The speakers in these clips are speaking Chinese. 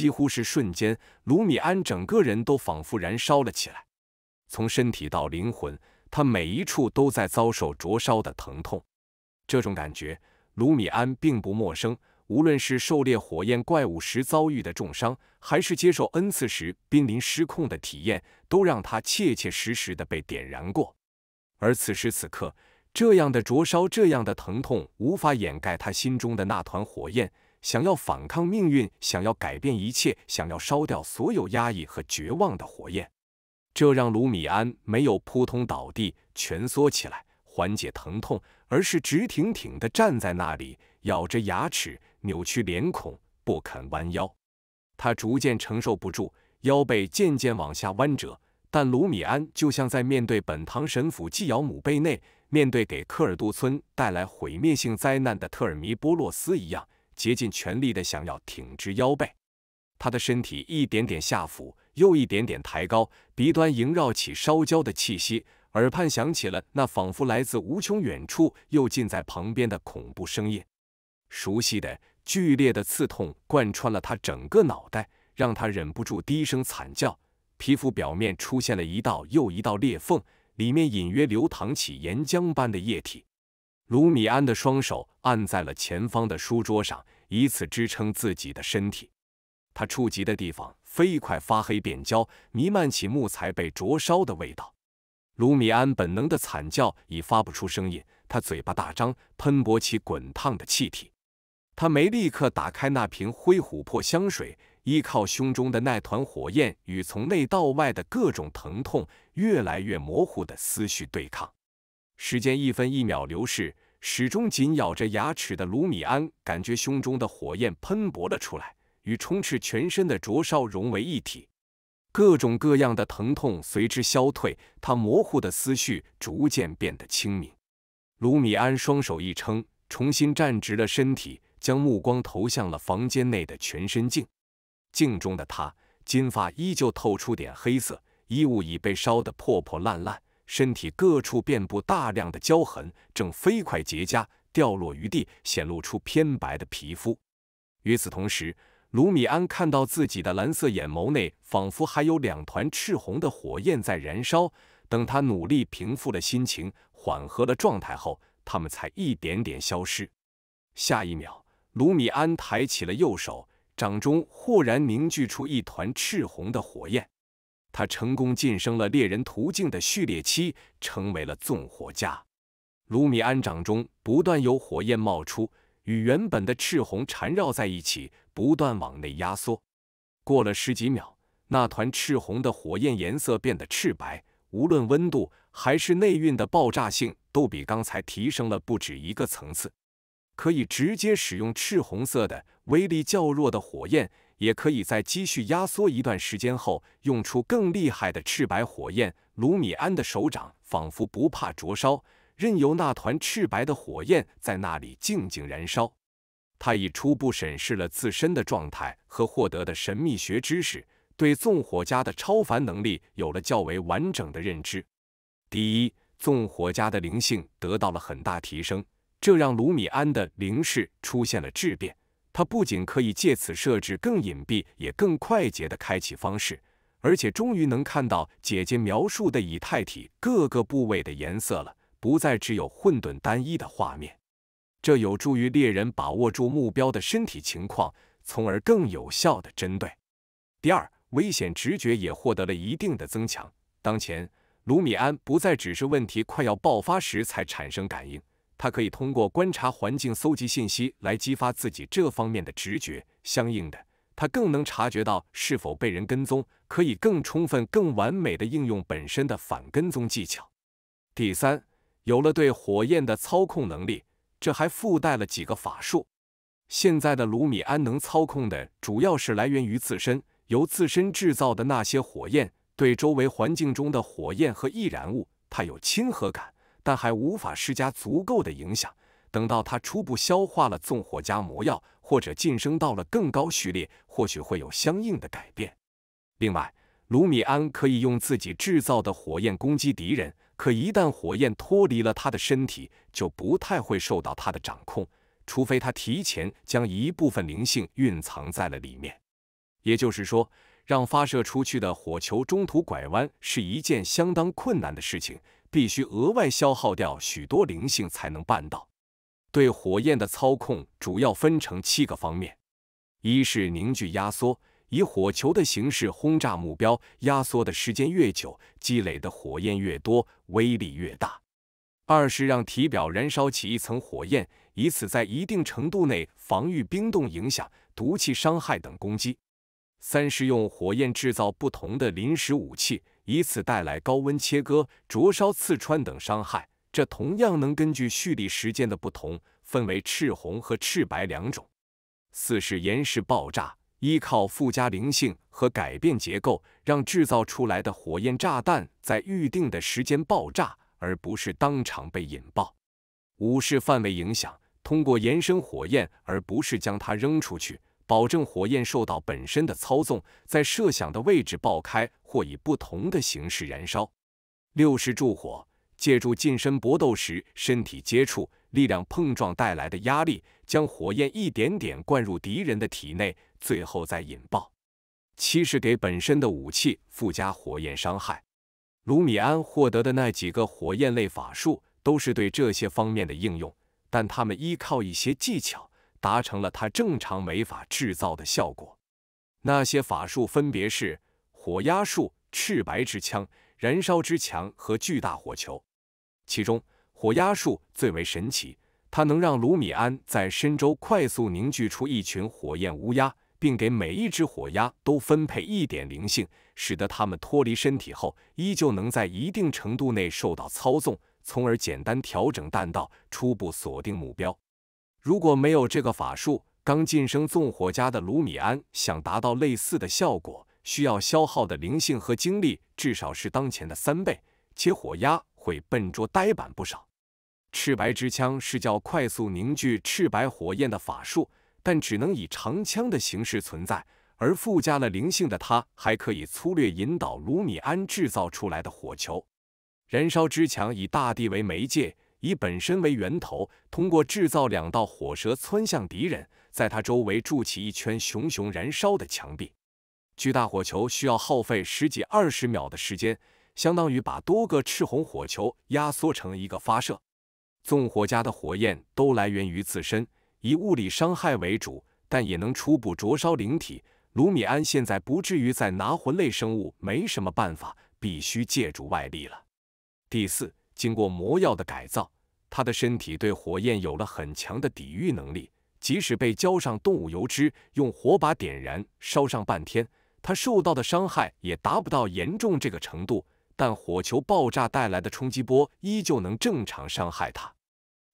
几乎是瞬间，卢米安整个人都仿佛燃烧了起来，从身体到灵魂，他每一处都在遭受灼烧的疼痛。这种感觉，卢米安并不陌生。无论是狩猎火焰怪物时遭遇的重伤，还是接受恩赐时濒临失控的体验，都让他切切实实的被点燃过。而此时此刻，这样的灼烧，这样的疼痛，无法掩盖他心中的那团火焰。想要反抗命运，想要改变一切，想要烧掉所有压抑和绝望的火焰，这让卢米安没有扑通倒地蜷缩起来缓解疼痛，而是直挺挺地站在那里，咬着牙齿，扭曲脸孔，不肯弯腰。他逐渐承受不住，腰背渐渐往下弯折，但卢米安就像在面对本堂神父纪尧姆贝内，面对给科尔杜村带来毁灭性灾难的特尔尼波洛斯一样。竭尽全力的想要挺直腰背，他的身体一点点下俯，又一点点抬高，鼻端萦绕起烧焦的气息，耳畔响起了那仿佛来自无穷远处又近在旁边的恐怖声音，熟悉的剧烈的刺痛贯穿了他整个脑袋，让他忍不住低声惨叫，皮肤表面出现了一道又一道裂缝，里面隐约流淌起岩浆般的液体。卢米安的双手按在了前方的书桌上，以此支撑自己的身体。他触及的地方飞快发黑变焦，弥漫起木材被灼烧的味道。卢米安本能的惨叫已发不出声音，他嘴巴大张，喷薄起滚烫的气体。他没立刻打开那瓶灰琥珀香水，依靠胸中的那团火焰与从内到外的各种疼痛、越来越模糊的思绪对抗。时间一分一秒流逝，始终紧咬着牙齿的卢米安感觉胸中的火焰喷薄了出来，与充斥全身的灼烧融为一体，各种各样的疼痛随之消退，他模糊的思绪逐渐变得清明。卢米安双手一撑，重新站直了身体，将目光投向了房间内的全身镜。镜中的他，金发依旧透出点黑色，衣物已被烧得破破烂烂。身体各处遍布大量的焦痕，正飞快结痂掉落于地，显露出偏白的皮肤。与此同时，卢米安看到自己的蓝色眼眸内仿佛还有两团赤红的火焰在燃烧。等他努力平复了心情，缓和了状态后，他们才一点点消失。下一秒，卢米安抬起了右手，掌中豁然凝聚出一团赤红的火焰。他成功晋升了猎人途径的序列七，成为了纵火家。卢米安掌中不断有火焰冒出，与原本的赤红缠绕在一起，不断往内压缩。过了十几秒，那团赤红的火焰颜色变得赤白，无论温度还是内蕴的爆炸性，都比刚才提升了不止一个层次，可以直接使用赤红色的威力较弱的火焰。也可以在积蓄压缩一段时间后，用出更厉害的赤白火焰。卢米安的手掌仿佛不怕灼烧，任由那团赤白的火焰在那里静静燃烧。他已初步审视了自身的状态和获得的神秘学知识，对纵火家的超凡能力有了较为完整的认知。第一，纵火家的灵性得到了很大提升，这让卢米安的灵视出现了质变。他不仅可以借此设置更隐蔽也更快捷的开启方式，而且终于能看到姐姐描述的以太体各个部位的颜色了，不再只有混沌单一的画面。这有助于猎人把握住目标的身体情况，从而更有效地针对。第二，危险直觉也获得了一定的增强。当前，卢米安不再只是问题快要爆发时才产生感应。他可以通过观察环境搜集信息来激发自己这方面的直觉，相应的，他更能察觉到是否被人跟踪，可以更充分、更完美的应用本身的反跟踪技巧。第三，有了对火焰的操控能力，这还附带了几个法术。现在的卢米安能操控的主要是来源于自身，由自身制造的那些火焰，对周围环境中的火焰和易燃物，他有亲和感。但还无法施加足够的影响。等到他初步消化了纵火加魔药，或者晋升到了更高序列，或许会有相应的改变。另外，卢米安可以用自己制造的火焰攻击敌人，可一旦火焰脱离了他的身体，就不太会受到他的掌控，除非他提前将一部分灵性蕴藏在了里面。也就是说，让发射出去的火球中途拐弯是一件相当困难的事情。必须额外消耗掉许多灵性才能办到。对火焰的操控主要分成七个方面：一是凝聚压缩，以火球的形式轰炸目标，压缩的时间越久，积累的火焰越多，威力越大；二是让体表燃烧起一层火焰，以此在一定程度内防御冰冻影响、毒气伤害等攻击；三是用火焰制造不同的临时武器。以此带来高温切割、灼烧、刺穿等伤害。这同样能根据蓄力时间的不同，分为赤红和赤白两种。四是岩石爆炸，依靠附加灵性和改变结构，让制造出来的火焰炸弹在预定的时间爆炸，而不是当场被引爆。五是范围影响，通过延伸火焰，而不是将它扔出去。保证火焰受到本身的操纵，在设想的位置爆开或以不同的形式燃烧。六是助火，借助近身搏斗时身体接触、力量碰撞带来的压力，将火焰一点点灌入敌人的体内，最后再引爆。七是给本身的武器附加火焰伤害。卢米安获得的那几个火焰类法术，都是对这些方面的应用，但他们依靠一些技巧。达成了他正常没法制造的效果。那些法术分别是火压术、赤白之枪、燃烧之墙和巨大火球。其中，火压术最为神奇，它能让卢米安在深州快速凝聚出一群火焰乌鸦，并给每一只火鸦都分配一点灵性，使得它们脱离身体后依旧能在一定程度内受到操纵，从而简单调整弹道，初步锁定目标。如果没有这个法术，刚晋升纵火家的卢米安想达到类似的效果，需要消耗的灵性和精力至少是当前的三倍，且火压会笨拙呆板不少。赤白之枪是叫快速凝聚赤白火焰的法术，但只能以长枪的形式存在，而附加了灵性的它还可以粗略引导卢米安制造出来的火球。燃烧之墙以大地为媒介。以本身为源头，通过制造两道火舌窜向敌人，在它周围筑起一圈熊熊燃烧的墙壁。巨大火球需要耗费十几二十秒的时间，相当于把多个赤红火球压缩成一个发射。纵火家的火焰都来源于自身，以物理伤害为主，但也能初步灼烧灵体。卢米安现在不至于再拿魂类生物没什么办法，必须借助外力了。第四。经过魔药的改造，他的身体对火焰有了很强的抵御能力。即使被浇上动物油脂，用火把点燃烧上半天，他受到的伤害也达不到严重这个程度。但火球爆炸带来的冲击波依旧能正常伤害他。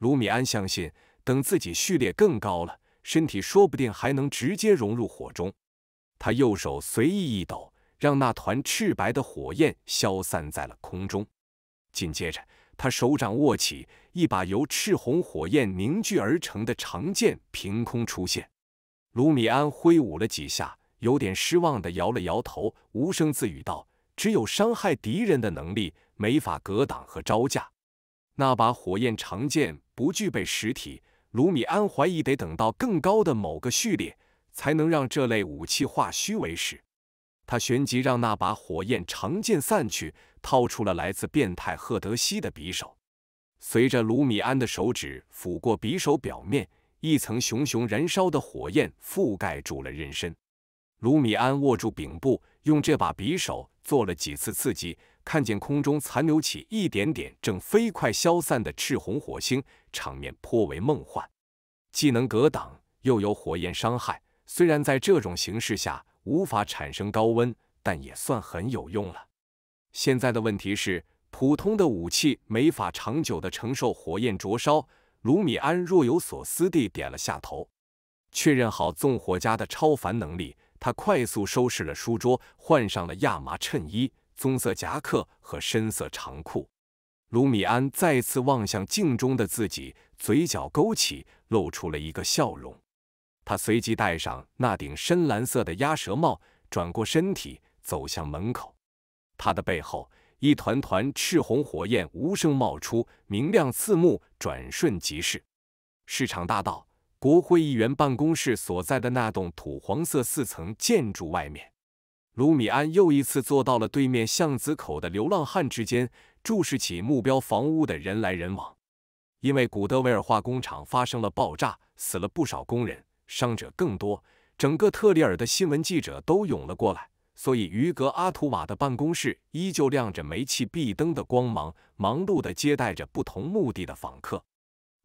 卢米安相信，等自己序列更高了，身体说不定还能直接融入火中。他右手随意一抖，让那团赤白的火焰消散在了空中。紧接着，他手掌握起一把由赤红火焰凝聚而成的长剑，凭空出现。卢米安挥舞了几下，有点失望地摇了摇头，无声自语道：“只有伤害敌人的能力，没法格挡和招架。那把火焰长剑不具备实体。”卢米安怀疑得等到更高的某个序列，才能让这类武器化虚为实。他旋即让那把火焰长剑散去，掏出了来自变态赫德西的匕首。随着卢米安的手指抚过匕首表面，一层熊熊燃烧的火焰覆盖住了刃身。卢米安握住柄部，用这把匕首做了几次刺激，看见空中残留起一点点正飞快消散的赤红火星，场面颇为梦幻。既能格挡，又有火焰伤害，虽然在这种形势下。无法产生高温，但也算很有用了。现在的问题是，普通的武器没法长久的承受火焰灼烧。卢米安若有所思地点了下头，确认好纵火家的超凡能力，他快速收拾了书桌，换上了亚麻衬衣、棕色夹克和深色长裤。卢米安再次望向镜中的自己，嘴角勾起，露出了一个笑容。他随即戴上那顶深蓝色的鸭舌帽，转过身体走向门口。他的背后，一团团赤红火焰无声冒出，明亮刺目，转瞬即逝。市场大道，国会议员办公室所在的那栋土黄色四层建筑外面，卢米安又一次坐到了对面巷子口的流浪汉之间，注视起目标房屋的人来人往。因为古德维尔化工厂发生了爆炸，死了不少工人。伤者更多，整个特里尔的新闻记者都涌了过来，所以于格阿图瓦的办公室依旧亮着煤气壁灯的光芒，忙碌地接待着不同目的的访客。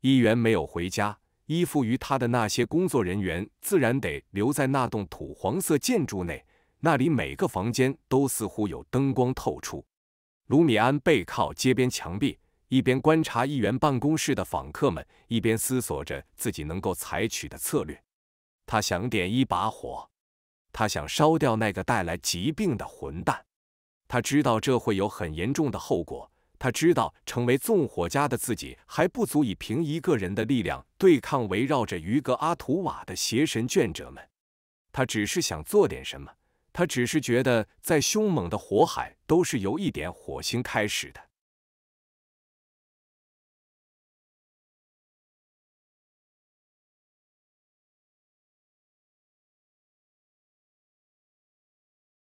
议员没有回家，依附于他的那些工作人员自然得留在那栋土黄色建筑内，那里每个房间都似乎有灯光透出。卢米安背靠街边墙壁，一边观察议员办公室的访客们，一边思索着自己能够采取的策略。他想点一把火，他想烧掉那个带来疾病的混蛋。他知道这会有很严重的后果。他知道成为纵火家的自己还不足以凭一个人的力量对抗围绕着于格阿图瓦的邪神眷者们。他只是想做点什么。他只是觉得，在凶猛的火海都是由一点火星开始的。